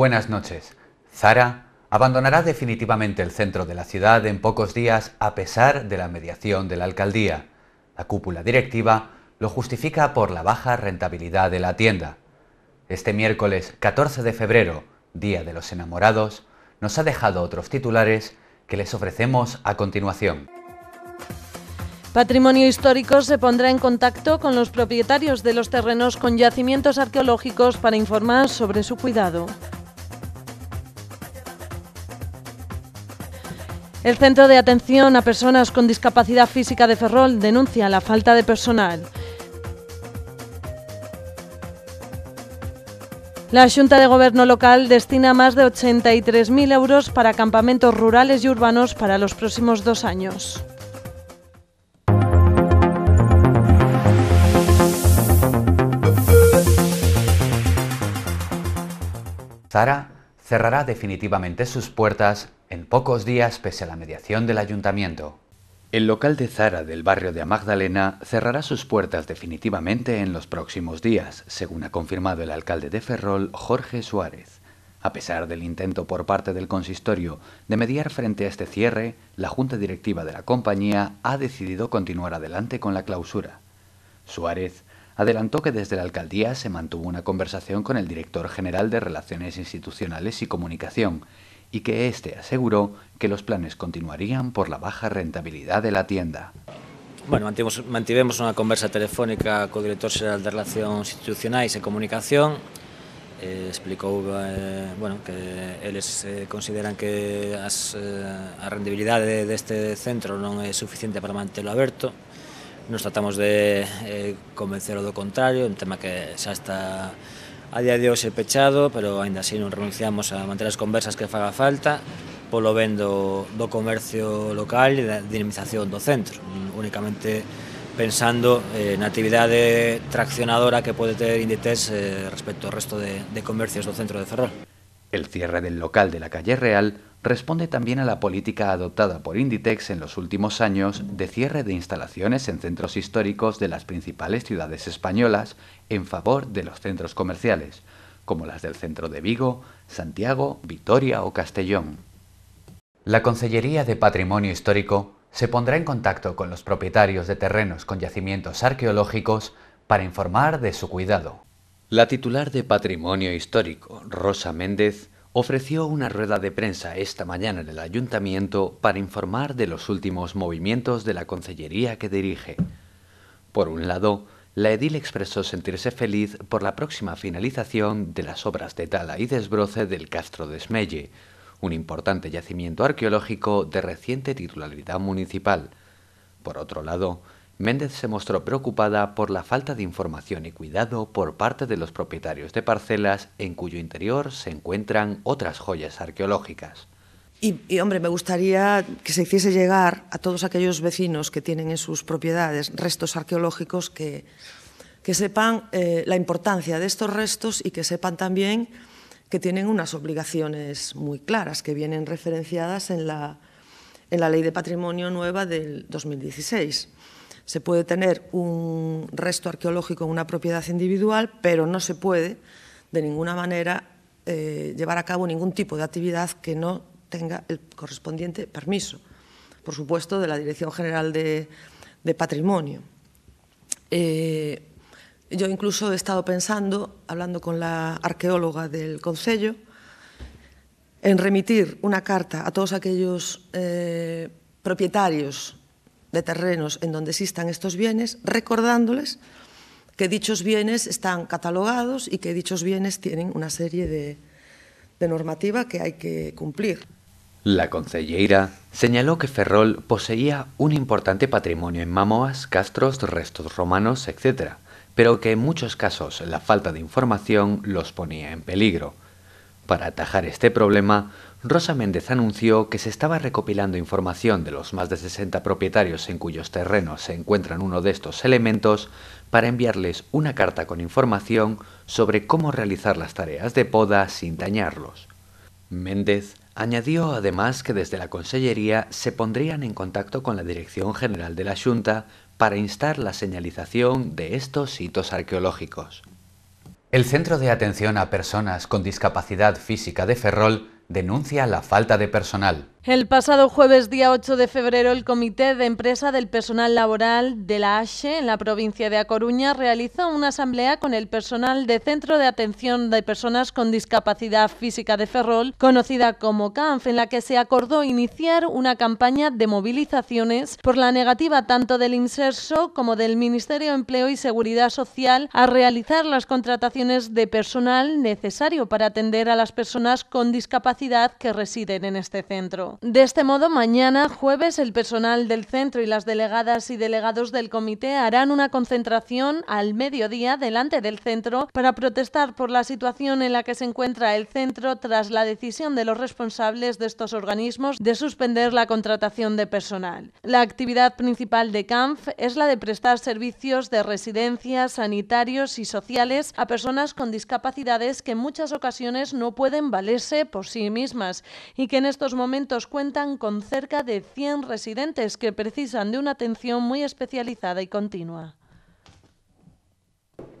Buenas noches. Zara abandonará definitivamente el centro de la ciudad en pocos días a pesar de la mediación de la alcaldía. La cúpula directiva lo justifica por la baja rentabilidad de la tienda. Este miércoles 14 de febrero, Día de los Enamorados, nos ha dejado otros titulares que les ofrecemos a continuación. Patrimonio Histórico se pondrá en contacto con los propietarios de los terrenos con yacimientos arqueológicos para informar sobre su cuidado. El Centro de Atención a Personas con Discapacidad Física de Ferrol denuncia la falta de personal. La Junta de Gobierno local destina más de 83.000 euros para campamentos rurales y urbanos para los próximos dos años. Zara cerrará definitivamente sus puertas en pocos días, pese a la mediación del ayuntamiento, el local de Zara del barrio de Magdalena cerrará sus puertas definitivamente en los próximos días, según ha confirmado el alcalde de Ferrol, Jorge Suárez. A pesar del intento por parte del consistorio de mediar frente a este cierre, la junta directiva de la compañía ha decidido continuar adelante con la clausura. Suárez adelantó que desde la alcaldía se mantuvo una conversación con el director general de Relaciones Institucionales y Comunicación y que éste aseguró que los planes continuarían por la baja rentabilidad de la tienda. Bueno, mantivemos, mantivemos unha conversa telefónica co director xeral de Relacións Institucionais e Comunicación. Eh, explicou eh, bueno, que eles eh, consideran que as, eh, a rendibilidade deste centro non é suficiente para mantelo aberto. Nos tratamos de eh, convencerlo de do contrario, un tema que xa está a día de hoxe pechado, pero aún así no renunciamos a mantener las conversas que haga falta ...por lo vendo do comercio local y dinamización do centro, únicamente pensando eh, en actividad actividade traccionadora que puede tener Inditex eh, respecto al resto de, de comercios do centro de Ferrol. El cierre del local de la calle Real responde también a la política adoptada por Inditex en los últimos años de cierre de instalaciones en centros históricos de las principales ciudades españolas en favor de los centros comerciales, como las del centro de Vigo, Santiago, Vitoria o Castellón. La Consellería de Patrimonio Histórico se pondrá en contacto con los propietarios de terrenos con yacimientos arqueológicos para informar de su cuidado. La titular de Patrimonio Histórico, Rosa Méndez, ofreció una rueda de prensa esta mañana en el ayuntamiento para informar de los últimos movimientos de la Consellería que dirige. Por un lado, la edil expresó sentirse feliz por la próxima finalización de las obras de tala y desbroce del Castro de Esmelle, un importante yacimiento arqueológico de reciente titularidad municipal. Por otro lado, Méndez se mostró preocupada por la falta de información y cuidado por parte de los propietarios de parcelas en cuyo interior se encuentran otras joyas arqueológicas. Y, hombre, me gustaría que se hiciese llegar a todos aquellos vecinos que tienen en sus propiedades restos arqueológicos que, sepan eh, la importancia de estos restos y que sepan también que tienen unas obligaciones muy claras que vienen referenciadas en la, en la Ley de Patrimonio Nueva del 2016. Se puede tener un resto arqueológico en una propiedad individual, pero no se puede de ninguna manera eh, llevar a cabo ningún tipo de actividad que no tenga el correspondiente permiso, por supuesto, de la Dirección General de, Patrimonio. Eh, yo incluso he estado pensando, hablando con la arqueóloga del Concello, en remitir una carta a todos aquellos eh, propietarios de terrenos en donde existan estos bienes, recordándoles que dichos bienes están catalogados y que dichos bienes tienen una serie de normativa que hay que cumplir. La concelleira señaló que Ferrol poseía un importante patrimonio en Mamoas, castros, restos romanos, etc., pero que en muchos casos la falta de información los ponía en peligro. Para atajar este problema, Rosa Méndez anunció que se estaba recopilando información de los más de 60 propietarios en cuyos terrenos se encuentran uno de estos elementos para enviarles una carta con información sobre cómo realizar las tareas de poda sin dañarlos. Méndez Añadió además que desde la Consellería se pondrían en contacto con la Dirección General de la Junta para instar la señalización de estos hitos arqueológicos. El Centro de Atención a Personas con Discapacidad Física de Ferrol denuncia la falta de personal. El pasado jueves día 8 de febrero, el Comité de Empresa del Personal Laboral de la ASHE en la provincia de A Coruña realizó una asamblea con el personal de Centro de Atención de Personas con Discapacidad Física de Ferrol, conocida como CANF, en la que se acordó iniciar una campaña de movilizaciones por la negativa tanto del INSERSO como del Ministerio de Empleo y Seguridad Social a realizar las contrataciones de personal necesario para atender a las personas con discapacidad que residen en este centro. De este modo, mañana jueves el personal del centro y las delegadas y delegados del comité harán una concentración al mediodía delante del centro para protestar por la situación en la que se encuentra el centro tras la decisión de los responsables de estos organismos de suspender la contratación de personal. La actividad principal de CAMF es la de prestar servicios de residencias, sanitarios y sociales a personas con discapacidades que en muchas ocasiones no pueden valerse por sí mismas y que en estos momentos cuentan con cerca de 100 residentes que precisan de una atención muy especializada y continua.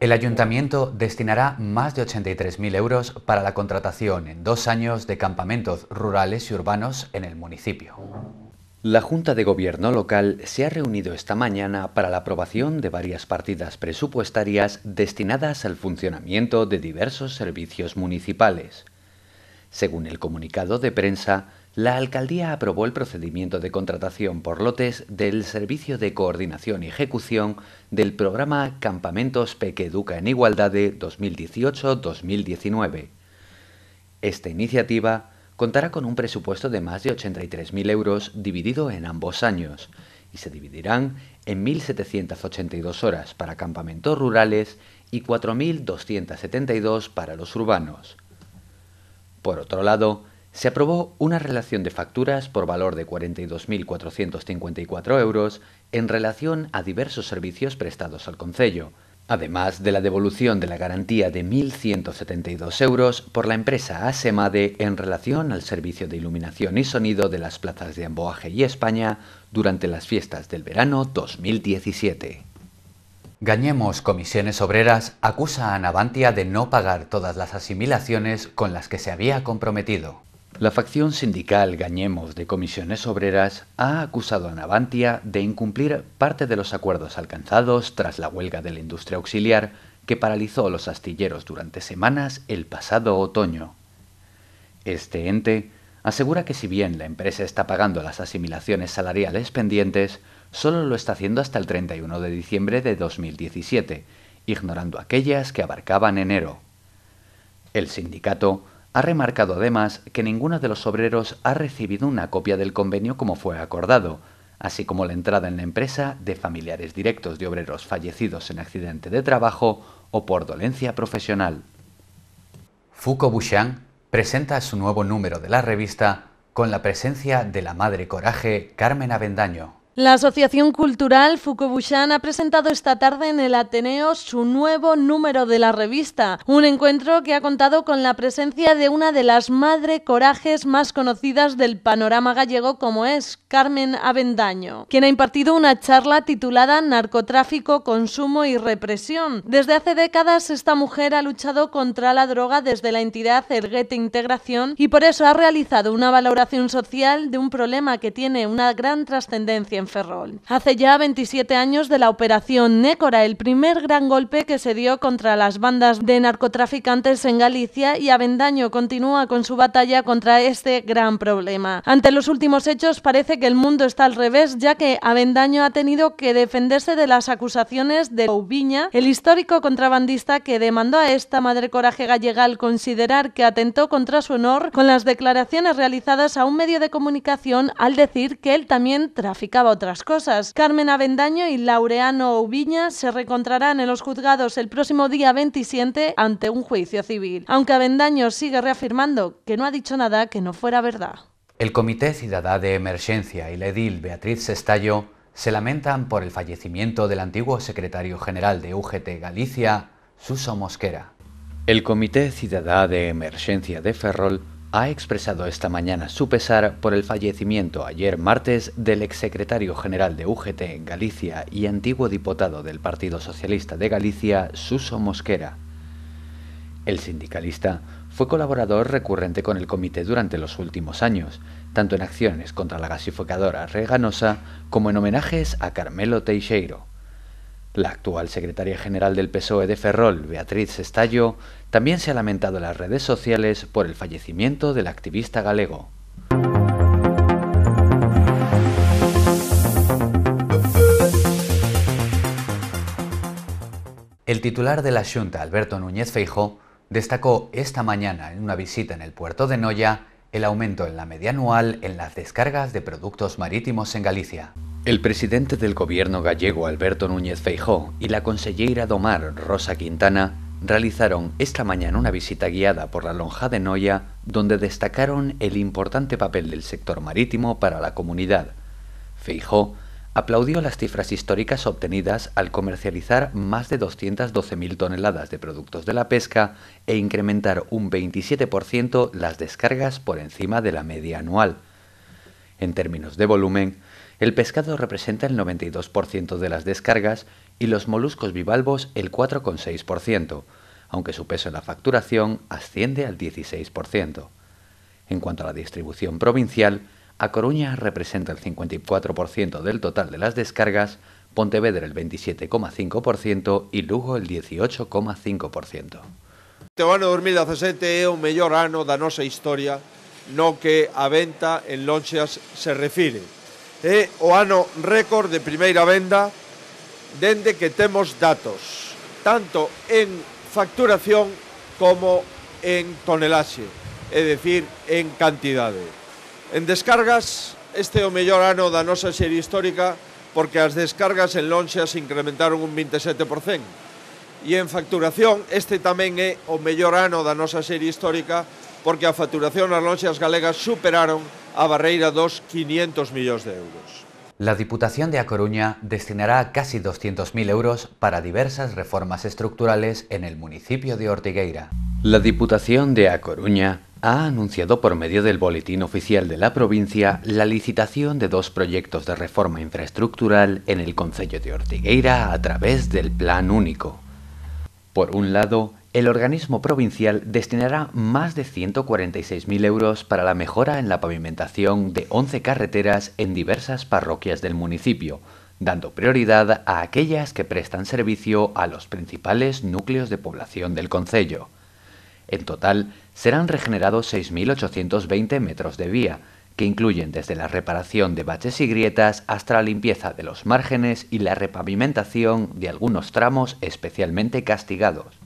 El ayuntamiento destinará más de 83.000 euros para la contratación en dos años de campamentos rurales y urbanos en el municipio. La Junta de Gobierno local se ha reunido esta mañana para la aprobación de varias partidas presupuestarias destinadas al funcionamiento de diversos servicios municipales. Según el comunicado de prensa, la alcaldía aprobó el procedimiento de contratación por lotes del Servicio de Coordinación y Ejecución del programa Campamentos Peque Educa en Igualdad de 2018-2019. Esta iniciativa contará con un presupuesto de más de 83.000 euros dividido en ambos años y se dividirán en 1.782 horas para campamentos rurales y 4.272 para los urbanos. Por otro lado, se aprobó una relación de facturas por valor de 42.454 euros en relación a diversos servicios prestados al Concello, además de la devolución de la garantía de 1.172 euros por la empresa ASEMADE en relación al servicio de iluminación y sonido de las plazas de Amboaje y España durante las fiestas del verano 2017. Gañemos Comisiones Obreras acusa a Navantia de no pagar todas las asimilaciones con las que se había comprometido. La facción sindical Gañemos de Comisiones Obreras ha acusado a Navantia de incumplir parte de los acuerdos alcanzados tras la huelga de la industria auxiliar que paralizó los astilleros durante semanas el pasado otoño. Este ente asegura que si bien la empresa está pagando las asimilaciones salariales pendientes, solo lo está haciendo hasta el 31 de diciembre de 2017, ignorando aquellas que abarcaban enero. El sindicato ha remarcado además que ninguno de los obreros ha recibido una copia del convenio como fue acordado, así como la entrada en la empresa de familiares directos de obreros fallecidos en accidente de trabajo o por dolencia profesional. Foucault-Bouchan presenta su nuevo número de la revista con la presencia de la madre coraje Carmen Avendaño. La Asociación Cultural foucault ha presentado esta tarde en el Ateneo su nuevo número de la revista, un encuentro que ha contado con la presencia de una de las madre corajes más conocidas del panorama gallego como es Carmen Avendaño, quien ha impartido una charla titulada Narcotráfico, consumo y represión. Desde hace décadas esta mujer ha luchado contra la droga desde la entidad Erguete Integración y por eso ha realizado una valoración social de un problema que tiene una gran trascendencia Ferrol. Hace ya 27 años de la operación Nécora, el primer gran golpe que se dio contra las bandas de narcotraficantes en Galicia y Avendaño continúa con su batalla contra este gran problema. Ante los últimos hechos parece que el mundo está al revés, ya que Avendaño ha tenido que defenderse de las acusaciones de Oubiña, el histórico contrabandista que demandó a esta madre coraje gallega al considerar que atentó contra su honor con las declaraciones realizadas a un medio de comunicación al decir que él también traficaba otras cosas. Carmen Avendaño y Laureano Ubiña se recontrarán en los juzgados el próximo día 27 ante un juicio civil, aunque Avendaño sigue reafirmando que no ha dicho nada que no fuera verdad. El Comité Ciudadá de Emergencia y la edil Beatriz Sestallo se lamentan por el fallecimiento del antiguo secretario general de UGT Galicia, Suso Mosquera. El Comité Ciudadá de Emergencia de Ferrol ha expresado esta mañana su pesar por el fallecimiento ayer martes del exsecretario general de UGT en Galicia y antiguo diputado del Partido Socialista de Galicia, Suso Mosquera. El sindicalista fue colaborador recurrente con el comité durante los últimos años, tanto en acciones contra la gasificadora reganosa como en homenajes a Carmelo Teixeiro. La actual secretaria general del PSOE de Ferrol, Beatriz Estallo, también se ha lamentado en las redes sociales por el fallecimiento del activista galego. El titular de la Junta, Alberto Núñez Feijo, destacó esta mañana en una visita en el puerto de Noya el aumento en la media anual en las descargas de productos marítimos en Galicia. El presidente del gobierno gallego Alberto Núñez Feijó y la consellera domar Rosa Quintana realizaron esta mañana una visita guiada por la Lonja de Noia donde destacaron el importante papel del sector marítimo para la comunidad. Feijó aplaudió las cifras históricas obtenidas al comercializar más de 212.000 toneladas de productos de la pesca e incrementar un 27% las descargas por encima de la media anual. En términos de volumen, el pescado representa el 92% de las descargas y los moluscos bivalvos el 4,6%, aunque su peso en la facturación asciende al 16%. En cuanto a la distribución provincial, A Coruña representa el 54% del total de las descargas, Pontevedra el 27,5% y Lugo el 18,5%. Este año 2017 o mejor ano da historia no que a venta en lonchas se refiere. é o ano récord de primeira venda dende que temos datos, tanto en facturación como en tonelaxe, é dicir, en cantidade. En descargas, este é o mellor ano da nosa serie histórica porque as descargas en lonxas se incrementaron un 27%. E en facturación, este tamén é o mellor ano da nosa serie histórica porque a facturación las lonxas galegas superaron a barreira dos 500 de euros. La Diputación de A Coruña destinará casi 200.000 euros para diversas reformas estructurales en el municipio de Ortigueira. La Diputación de A Coruña ha anunciado por medio del Boletín Oficial de la provincia la licitación de dos proyectos de reforma infraestructural en el Concello de Ortigueira a través del Plan Único. Por un lado, el organismo provincial destinará más de 146.000 euros para la mejora en la pavimentación de 11 carreteras en diversas parroquias del municipio, dando prioridad a aquellas que prestan servicio a los principales núcleos de población del concello. En total, serán regenerados 6.820 metros de vía, que incluyen desde la reparación de baches y grietas hasta la limpieza de los márgenes y la repavimentación de algunos tramos especialmente castigados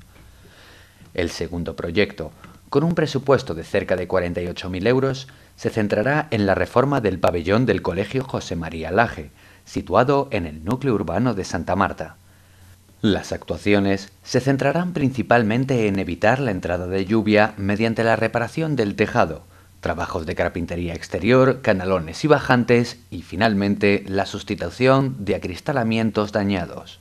el segundo proyecto, con un presupuesto de cerca de 48.000 euros, se centrará en la reforma del pabellón del Colegio José María Laje, situado en el núcleo urbano de Santa Marta. Las actuaciones se centrarán principalmente en evitar la entrada de lluvia mediante la reparación del tejado, trabajos de carpintería exterior, canalones y bajantes y finalmente la sustitución de acristalamientos dañados.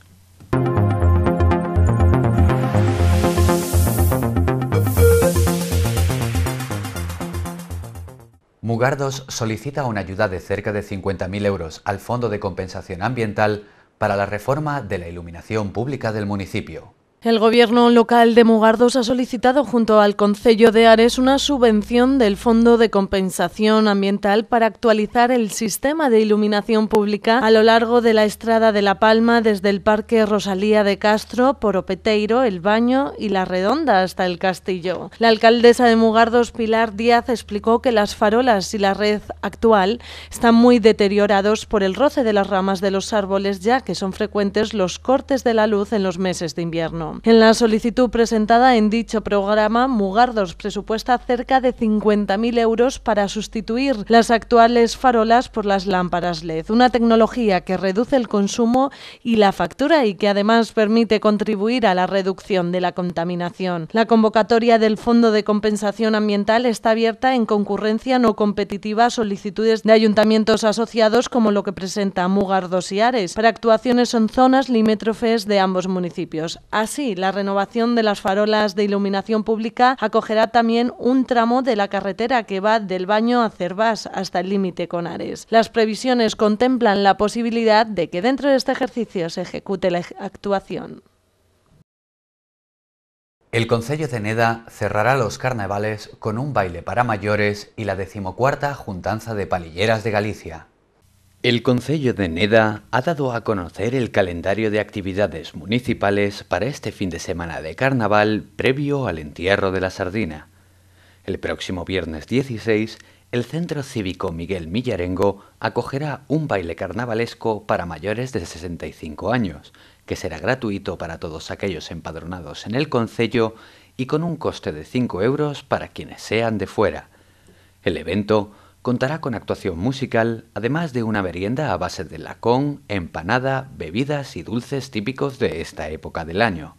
Mugardos solicita una ayuda de cerca de 50.000 euros al Fondo de Compensación Ambiental para la reforma de la iluminación pública del municipio. El gobierno local de Mugardos ha solicitado junto al Concello de Ares una subvención del Fondo de Compensación Ambiental para actualizar el sistema de iluminación pública a lo largo de la Estrada de La Palma desde el Parque Rosalía de Castro por Opeteiro, El Baño y La Redonda hasta el Castillo. La alcaldesa de Mugardos, Pilar Díaz, explicó que las farolas y la red actual están muy deteriorados por el roce de las ramas de los árboles ya que son frecuentes los cortes de la luz en los meses de invierno. En la solicitud presentada en dicho programa, Mugardos presupuesta cerca de 50.000 euros para sustituir las actuales farolas por las lámparas LED, una tecnología que reduce el consumo y la factura y que además permite contribuir a la reducción de la contaminación. La convocatoria del Fondo de Compensación Ambiental está abierta en concurrencia no competitiva a solicitudes de ayuntamientos asociados como lo que presenta Mugardos y Ares para actuaciones en zonas limítrofes de ambos municipios. Así la renovación de las farolas de iluminación pública acogerá también un tramo de la carretera que va del baño a Cervás hasta el límite con Ares. Las previsiones contemplan la posibilidad de que dentro de este ejercicio se ejecute la actuación. El Concello de Neda cerrará los carnavales con un baile para mayores y la decimocuarta Juntanza de Palilleras de Galicia. El Concello de Neda ha dado a conocer el calendario de actividades municipales para este fin de semana de carnaval previo al entierro de la sardina. El próximo viernes 16, el Centro Cívico Miguel Millarengo acogerá un baile carnavalesco para mayores de 65 años, que será gratuito para todos aquellos empadronados en el Concello y con un coste de 5 euros para quienes sean de fuera. El evento contará con actuación musical, además de una merienda a base de lacón, empanada, bebidas y dulces típicos de esta época del año.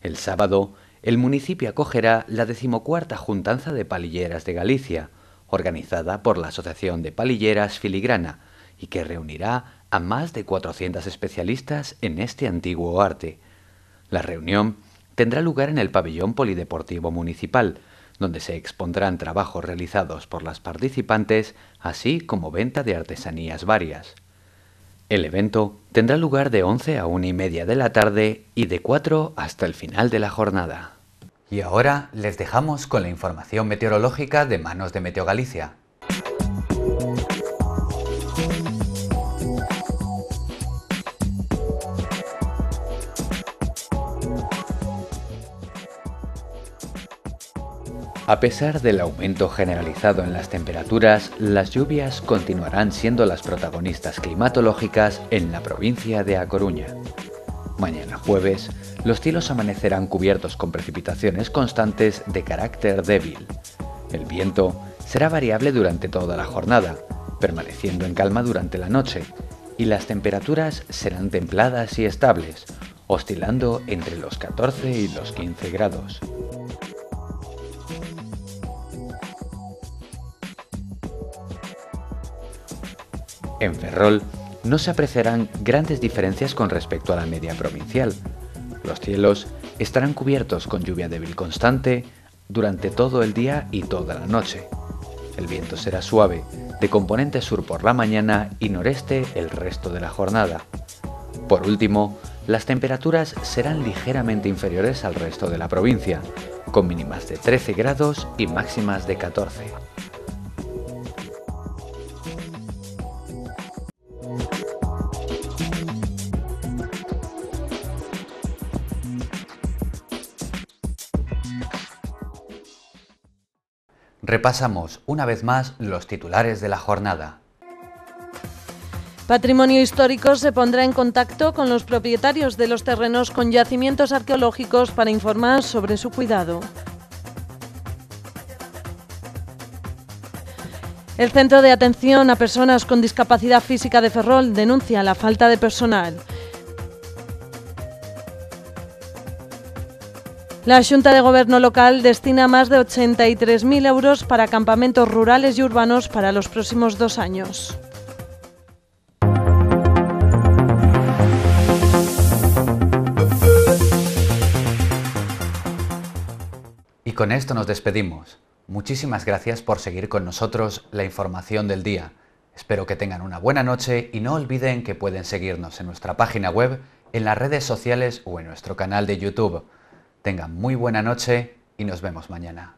El sábado, el municipio acogerá la decimocuarta Juntanza de Palilleras de Galicia, organizada por la Asociación de Palilleras Filigrana, y que reunirá a más de 400 especialistas en este antiguo arte. La reunión tendrá lugar en el pabellón polideportivo municipal, donde se expondrán trabajos realizados por las participantes, así como venta de artesanías varias. El evento tendrá lugar de 11 a 1 y media de la tarde y de 4 hasta el final de la jornada. Y ahora les dejamos con la información meteorológica de manos de Meteo Galicia. A pesar del aumento generalizado en las temperaturas, las lluvias continuarán siendo las protagonistas climatológicas en la provincia de A Coruña. Mañana jueves, los cielos amanecerán cubiertos con precipitaciones constantes de carácter débil. El viento será variable durante toda la jornada, permaneciendo en calma durante la noche, y las temperaturas serán templadas y estables, oscilando entre los 14 y los 15 grados. En Ferrol no se apreciarán grandes diferencias con respecto a la media provincial. Los cielos estarán cubiertos con lluvia débil constante durante todo el día y toda la noche. El viento será suave, de componente sur por la mañana y noreste el resto de la jornada. Por último, las temperaturas serán ligeramente inferiores al resto de la provincia, con mínimas de 13 grados y máximas de 14. repasamos una vez más los titulares de la jornada. Patrimonio Histórico se pondrá en contacto con los propietarios de los terrenos con yacimientos arqueológicos para informar sobre su cuidado. El Centro de Atención a Personas con Discapacidad Física de Ferrol denuncia la falta de personal. La Junta de Gobierno local destina más de 83.000 euros para campamentos rurales y urbanos para los próximos dos años. Y con esto nos despedimos. Muchísimas gracias por seguir con nosotros la información del día. Espero que tengan una buena noche y no olviden que pueden seguirnos en nuestra página web, en las redes sociales o en nuestro canal de YouTube. Tengan muy buena noche y nos vemos mañana.